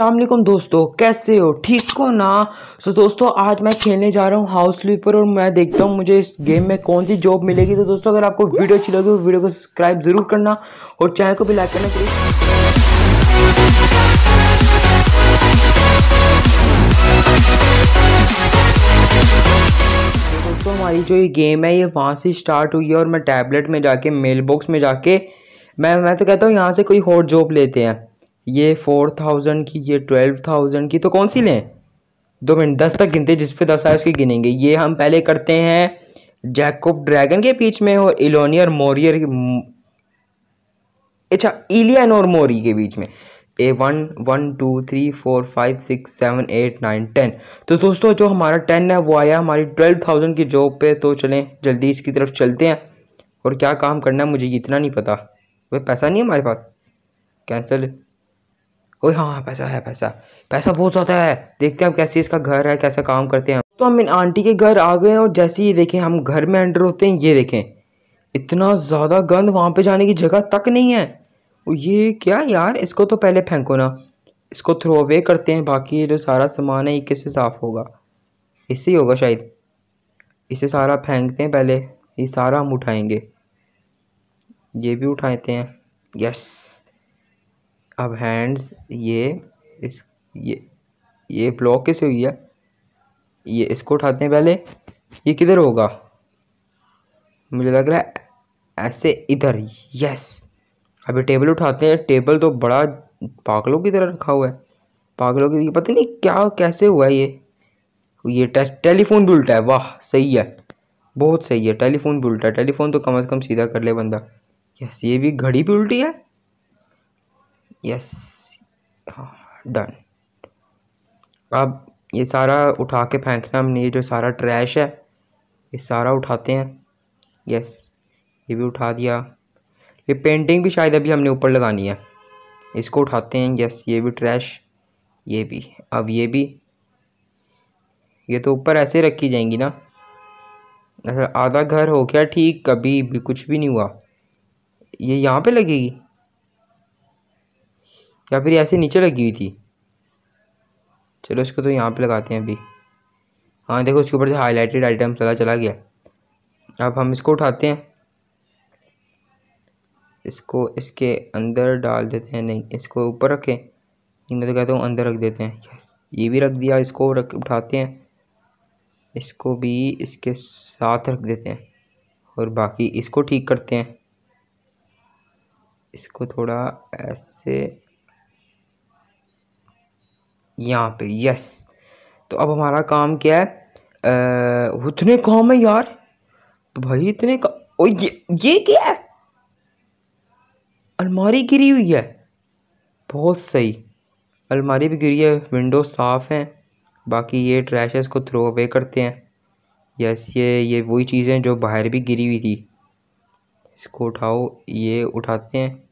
अल्लाम दोस्तों कैसे हो ठीक हो ना सो so, दोस्तों आज मैं खेलने जा रहा हूँ हाउस स्लीपर और मैं देखता हूँ मुझे इस गेम में कौन सी जॉब मिलेगी तो दोस्तों अगर आपको वीडियो अच्छी लगी तो वीडियो को सब्सक्राइब ज़रूर करना और चैनल को भी लाइक करना चाहिए तो दोस्तों हमारी जो ये गेम है ये वहाँ से स्टार्ट हुई है और मैं टैबलेट में जाके मेल बॉक्स में जाके मैं मैं तो कहता हूँ यहाँ से कोई हॉट जॉब लेते हैं ये फोर थाउजेंड की ये ट्वेल्व थाउजेंड की तो कौन सी लें दो मिनट दस तक गिनते जिस पे दस आए उसकी गिनेंगे ये हम पहले करते हैं जैकोब ड्रैगन के बीच में और और मोरियर अच्छा इलियन और मोरी के बीच में A one one two three four five six seven eight nine ten तो दोस्तों जो हमारा टेन है वो आया हमारी ट्वेल्व थाउजेंड की जॉब पे तो चलें जल्दी इसकी तरफ चलते हैं और क्या काम करना है मुझे इतना नहीं पता वह पैसा नहीं है हमारे पास कैंसिल ओए हाँ हाँ पैसा है पैसा पैसा बहुत ज़्यादा है देखते हैं हम कैसे इसका घर है कैसे काम करते हैं तो हम इन आंटी के घर आ गए और जैसे ही देखें हम घर में एंटर होते हैं ये देखें इतना ज़्यादा गंद वहाँ पे जाने की जगह तक नहीं है और ये क्या यार इसको तो पहले फेंको ना इसको थ्रो अवे करते हैं बाकी जो सारा सामान है ये किससे साफ़ होगा इससे ही होगा शायद इसे सारा फेंकते हैं पहले ये सारा हम उठाएंगे ये भी उठाते हैं यस अब हैंड्स ये इस ये ये ब्लॉक कैसे हुई है ये इसको उठाते हैं पहले ये किधर होगा मुझे लग रहा है ऐसे इधर यस अभी टेबल उठाते हैं टेबल तो बड़ा पागलों की तरह रखा हुआ है पागलों की पता नहीं क्या कैसे हुआ है ये ये टेलीफोन भी उल्टा है वाह सही है बहुत सही है टेलीफोन भी उल्टा है टेलीफोन तो कम से कम सीधा कर ले बंदा यस ये भी घड़ी भी उल्टी है यस हाँ डन अब ये सारा उठा के फेंकना हमने ये जो सारा ट्रैश है ये सारा उठाते हैं यस ये भी उठा दिया ये पेंटिंग भी शायद अभी हमने ऊपर लगानी है इसको उठाते हैं यस ये भी ट्रैश ये भी अब ये भी ये तो ऊपर ऐसे रखी जाएंगी ना अच्छा, आधा घर हो गया ठीक कभी भी कुछ भी नहीं हुआ ये यहाँ पे लगेगी या फिर ऐसे नीचे लगी हुई थी चलो इसको तो यहाँ पे लगाते हैं अभी हाँ देखो इसके ऊपर से हाईलाइटेड आइटम चला चला गया अब हम इसको उठाते हैं इसको इसके अंदर डाल देते हैं नहीं इसको ऊपर रखें मैं तो कहता हूँ अंदर रख देते हैं यस ये भी रख दिया इसको रख उठाते हैं इसको भी इसके साथ रख देते हैं और बाकी इसको ठीक करते हैं इसको थोड़ा ऐसे यहाँ पे यस तो अब हमारा काम क्या है आ, उतने काम है यार भाई इतने का ओ ये ये क्या है अलमारी गिरी हुई है बहुत सही अलमारी भी गिरी है विंडो साफ़ हैं बाकी ये ट्रैशेस को थ्रो अवे करते हैं यस ये ये वही चीज़ें जो बाहर भी गिरी हुई थी इसको उठाओ ये उठाते हैं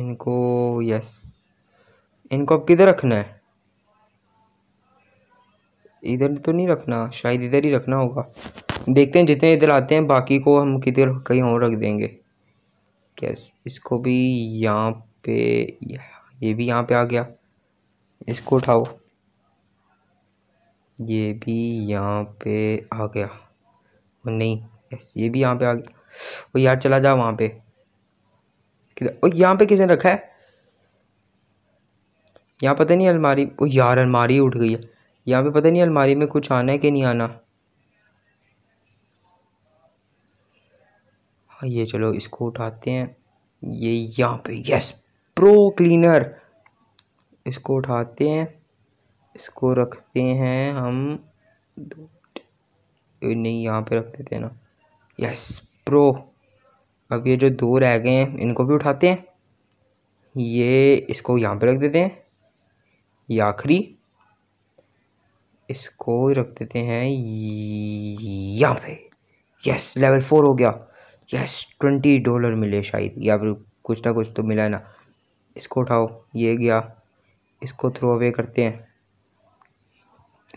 इनको यस इनको किधर रखना है इधर तो नहीं रखना शायद इधर ही रखना होगा देखते हैं जितने इधर आते हैं बाकी को हम किधर कहीं और रख देंगे कैस इसको भी यहाँ पे ये भी यहाँ पे आ गया इसको उठाओ ये भी यहाँ पे आ गया और नहीं यस ये भी यहाँ पे आ गया और यार चला जा वहाँ पे किधर और यहाँ पे किसने रखा है यहाँ पता नहीं अलमारी ओ यार अलमारी उठ गई है यहाँ पे पता नहीं अलमारी में कुछ आना है कि नहीं आना हाँ ये चलो इसको उठाते हैं ये यहाँ पे यस प्रो क्लीनर इसको उठाते हैं इसको रखते हैं हम नहीं यहाँ पे रख देते हैं ना यस प्रो अब ये जो दो रह गए हैं इनको भी उठाते हैं ये इसको यहाँ पे रख देते हैं ये आखिरी इसको रख देते हैं यहाँ पे यस लेवल फोर हो गया यस ट्वेंटी डॉलर मिले शायद या फिर कुछ ना कुछ तो मिला है ना इसको उठाओ ये गया इसको थ्रो अवे करते हैं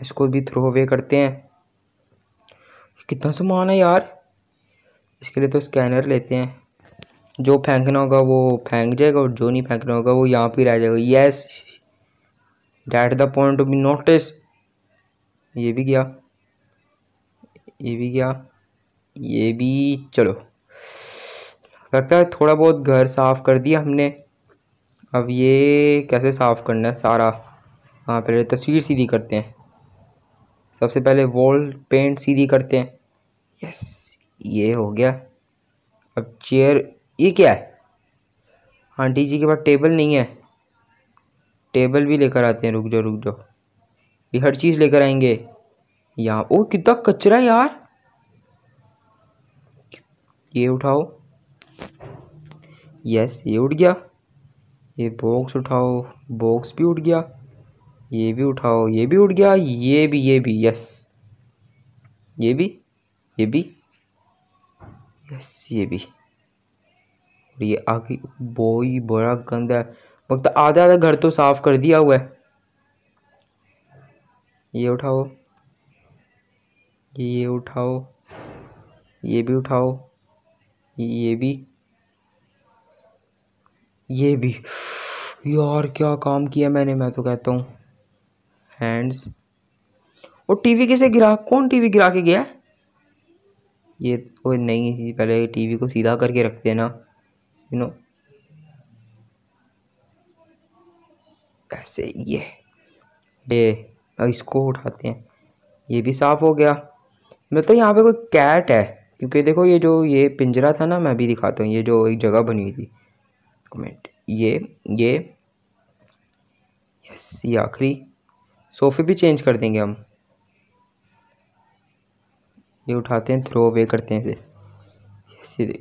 इसको भी थ्रो अवे करते हैं कितना सामान है यार इसके लिए तो स्कैनर लेते हैं जो फेंकना होगा वो फेंक जाएगा और जो नहीं फेंकना होगा वो यहाँ पे रह जाएगा yes that the point to be notice ये भी गया ये भी गया ये भी चलो लगता है थोड़ा बहुत घर साफ़ कर दिया हमने अब ये कैसे साफ़ करना है सारा हाँ पहले तस्वीर सीधी करते हैं सबसे पहले वॉल पेंट सीधी करते हैं यस ये हो गया अब चेयर ये क्या है आंटी जी के पास टेबल नहीं है टेबल भी लेकर आते हैं रुक जाओ रुक जाओ ये हर चीज़ लेकर आएंगे यहाँ ओ कितना कचरा यार ये उठाओ यस ये उठ गया ये बॉक्स उठाओ बॉक्स भी उठ गया ये भी उठाओ ये भी उठ गया ये भी ये भी यस ये भी ये भी यस ये भी और ये आगे बॉय बड़ा गंदा है वक्त आधा आधा घर तो साफ कर दिया हुआ है ये उठाओ ये उठाओ ये भी उठाओ ये भी ये भी यार क्या काम किया मैंने मैं तो कहता हूँ हैंड्स और टीवी किसे गिरा कौन टीवी गिरा के गया ये कोई नई चीज़ पहले टीवी को सीधा करके रखते हैं ना यू नो ऐसे ये ये इसको उठाते हैं ये भी साफ़ हो गया मतलब तो यहाँ पे कोई कैट है क्योंकि देखो ये जो ये पिंजरा था ना मैं भी दिखाता हूँ ये जो एक जगह बनी हुई थी कमेंट ये ये यस ये आखिरी सोफे भी चेंज कर देंगे हम ये उठाते हैं थ्रो अवे करते हैं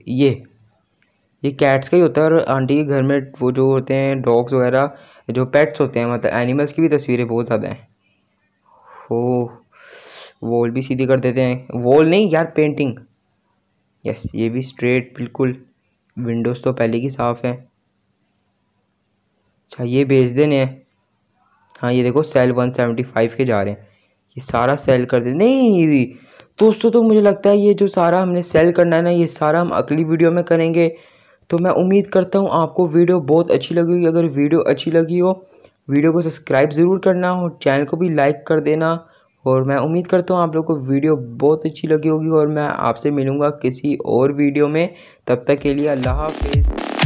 ये ये कैट्स का ही होता है और आंटी के घर में वो जो होते हैं डॉग्स वगैरह जो पेट्स होते हैं मतलब एनिमल्स की भी तस्वीरें बहुत ज़्यादा हैं हो वॉल भी सीधी कर देते हैं वॉल नहीं यार पेंटिंग यस ये भी स्ट्रेट बिल्कुल विंडोज़ तो पहले की साफ़ है अच्छा ये बेच देने हैं हाँ ये देखो सेल वन सेवेंटी फाइव के जा रहे हैं ये सारा सेल कर दे नहीं दोस्तों तो मुझे लगता है ये जो सारा हमने सेल करना है ना ये सारा हम अगली वीडियो में करेंगे तो मैं उम्मीद करता हूँ आपको वीडियो बहुत अच्छी लगी होगी अगर वीडियो अच्छी लगी हो वीडियो को सब्सक्राइब ज़रूर करना और चैनल को भी लाइक कर देना और मैं उम्मीद करता हूँ आप लोग को वीडियो बहुत अच्छी लगी होगी और मैं आपसे मिलूँगा किसी और वीडियो में तब तक के लिए अल्लाह हाफिज़